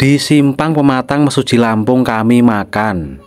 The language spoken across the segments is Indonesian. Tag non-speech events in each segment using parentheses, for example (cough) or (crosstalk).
Di Simpang Pematang Mesuji Lampung kami makan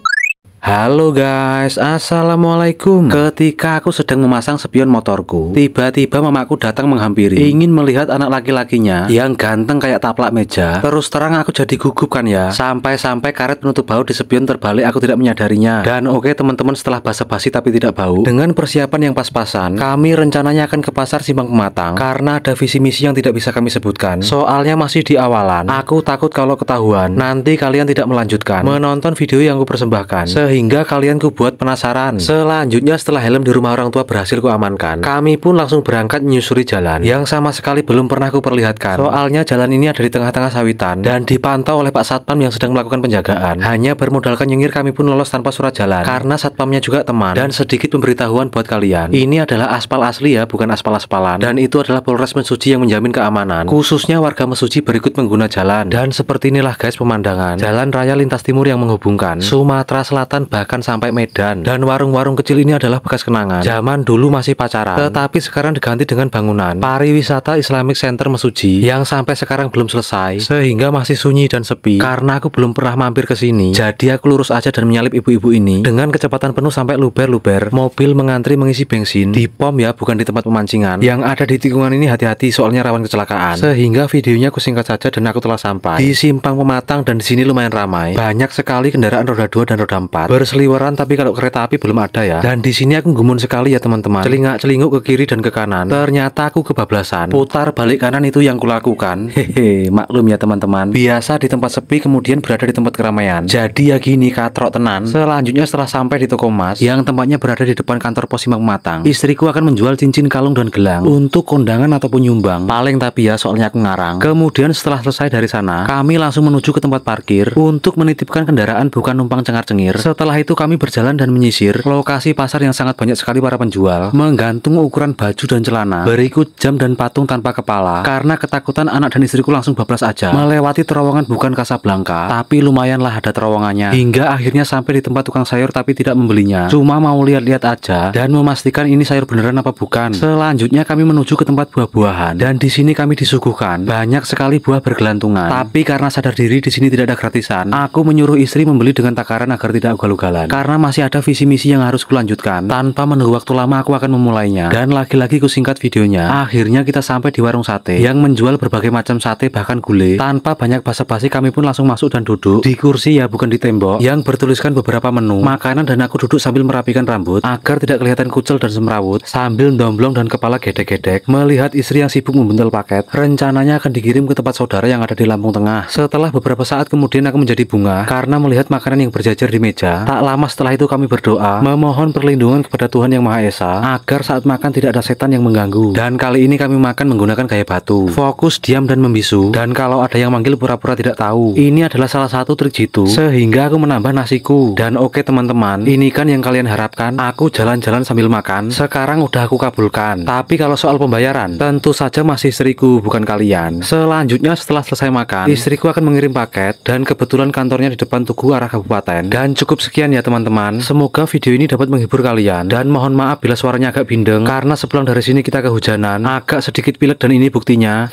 Halo guys, Assalamualaikum Ketika aku sedang memasang spion motorku Tiba-tiba mamaku datang menghampiri Ingin melihat anak laki-lakinya Yang ganteng kayak taplak meja Terus terang aku jadi gugup kan ya Sampai-sampai karet penutup bau di spion terbalik Aku tidak menyadarinya Dan oke okay, teman-teman setelah basa-basi tapi tidak bau Dengan persiapan yang pas-pasan Kami rencananya akan ke pasar Simpang Pematang Karena ada visi misi yang tidak bisa kami sebutkan Soalnya masih di awalan Aku takut kalau ketahuan Nanti kalian tidak melanjutkan Menonton video yang aku persembahkan sehingga kalian kubuat penasaran. Selanjutnya setelah helm di rumah orang tua berhasil kuamankan, kami pun langsung berangkat menyusuri jalan yang sama sekali belum pernah kuperlihatkan. Soalnya jalan ini ada di tengah-tengah sawitan dan dipantau oleh Pak Satpam yang sedang melakukan penjagaan. Hanya bermodalkan nyengir kami pun lolos tanpa surat jalan karena satpamnya juga teman dan sedikit pemberitahuan buat kalian. Ini adalah aspal asli ya, bukan aspal-aspalan. Dan itu adalah Polres Mesuji yang menjamin keamanan, khususnya warga Mesuji berikut pengguna jalan. Dan seperti inilah guys pemandangan jalan raya lintas timur yang menghubungkan Sumatera Selatan Kalimantan bahkan sampai Medan. Dan warung-warung kecil ini adalah bekas kenangan. Zaman dulu masih pacaran, tetapi sekarang diganti dengan bangunan pariwisata Islamic Center Mesuji yang sampai sekarang belum selesai sehingga masih sunyi dan sepi. Karena aku belum pernah mampir ke sini, jadi aku lurus aja dan menyalip ibu-ibu ini dengan kecepatan penuh sampai luber-luber. Mobil mengantri mengisi bensin di pom ya, bukan di tempat pemancingan. Yang ada di tikungan ini hati-hati soalnya rawan kecelakaan. Sehingga videonya aku singkat saja dan aku telah sampai di simpang pematang dan di sini lumayan ramai. Banyak sekali kendaraan roda 2 dan roda 4 berseliweran tapi kalau kereta api belum ada ya dan di sini aku gumun sekali ya teman-teman celingak celinguk ke kiri dan ke kanan ternyata aku kebablasan putar balik kanan itu yang kulakukan (laughs) hehe maklum ya teman-teman biasa di tempat sepi kemudian berada di tempat keramaian jadi ya gini katrok tenan selanjutnya setelah sampai di toko emas yang tempatnya berada di depan kantor pos Simak Matang istriku akan menjual cincin kalung dan gelang untuk kondangan ataupun nyumbang paling tapi ya soalnya aku ngarang kemudian setelah selesai dari sana kami langsung menuju ke tempat parkir untuk menitipkan kendaraan bukan numpang cengar-cengir setelah itu kami berjalan dan menyisir lokasi pasar yang sangat banyak sekali para penjual, menggantung ukuran baju dan celana, berikut jam dan patung tanpa kepala, karena ketakutan anak dan istriku langsung bablas aja. Melewati terowongan bukan Casablanca, tapi lumayanlah ada terowongannya. Hingga akhirnya sampai di tempat tukang sayur tapi tidak membelinya. Cuma mau lihat-lihat aja dan memastikan ini sayur beneran apa bukan. Selanjutnya kami menuju ke tempat buah-buahan dan di sini kami disuguhkan banyak sekali buah bergelantungan. Tapi karena sadar diri di sini tidak ada gratisan, aku menyuruh istri membeli dengan takaran agar tidak ugal-ugalan. Karena masih ada visi misi yang harus kulanjutkan. Tanpa menunggu waktu lama aku akan memulainya. Dan lagi-lagi kusingkat videonya. Akhirnya kita sampai di warung sate yang menjual berbagai macam sate bahkan gulai. Tanpa banyak basa-basi kami pun langsung masuk dan duduk di kursi ya bukan di tembok yang bertuliskan beberapa menu makanan dan aku duduk sambil merapikan rambut agar tidak kelihatan kucel dan semrawut sambil domblong dan kepala gedek-gedek melihat istri yang sibuk membentel paket. Rencananya akan dikirim ke tempat saudara yang ada di Lampung Tengah. Setelah beberapa saat kemudian aku menjadi bunga karena melihat makanan yang berjajar di meja tak lama setelah itu kami berdoa, memohon perlindungan kepada Tuhan Yang Maha Esa, agar saat makan tidak ada setan yang mengganggu. Dan kali ini kami makan menggunakan gaya batu. Fokus, diam, dan membisu. Dan kalau ada yang manggil pura-pura tidak tahu. Ini adalah salah satu trik jitu, sehingga aku menambah nasiku. Dan oke okay, teman-teman, ini kan yang kalian harapkan. Aku jalan-jalan sambil makan, sekarang udah aku kabulkan. Tapi kalau soal pembayaran, tentu saja masih istriku, bukan kalian. Selanjutnya setelah selesai makan, istriku akan mengirim paket, dan kebetulan kantornya di depan Tugu arah kabupaten. Dan cukup Sekian ya teman-teman. Semoga video ini dapat menghibur kalian dan mohon maaf bila suaranya agak bindeng karena sepulang dari sini kita kehujanan, agak sedikit pilek dan ini buktinya.